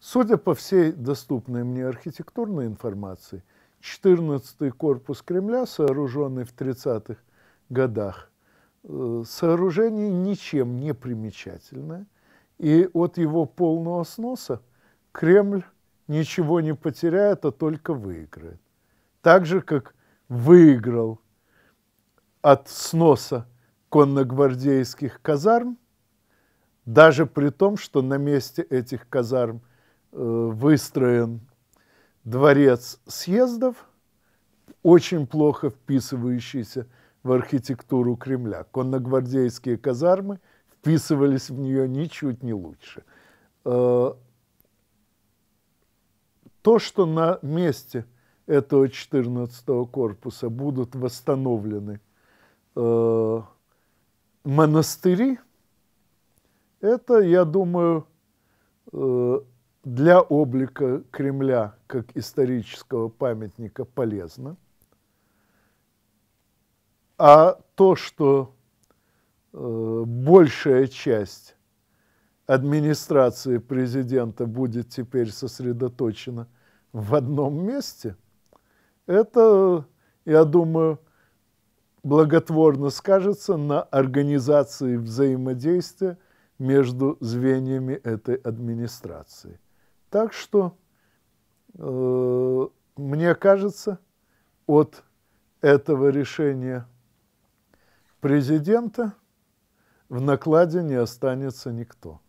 Судя по всей доступной мне архитектурной информации, 14-й корпус Кремля, сооруженный в 30-х годах, э, сооружение ничем не примечательное, и от его полного сноса Кремль ничего не потеряет, а только выиграет. Так же, как выиграл от сноса конногвардейских казарм, даже при том, что на месте этих казарм – Э, выстроен дворец съездов, очень плохо вписывающийся в архитектуру Кремля. Конногвардейские казармы вписывались в нее ничуть не лучше. Э, то, что на месте этого 14-го корпуса будут восстановлены э, монастыри, это, я думаю, для облика Кремля как исторического памятника полезно. А то, что э, большая часть администрации президента будет теперь сосредоточена в одном месте, это, я думаю, благотворно скажется на организации взаимодействия между звеньями этой администрации – так что, э, мне кажется, от этого решения президента в накладе не останется никто.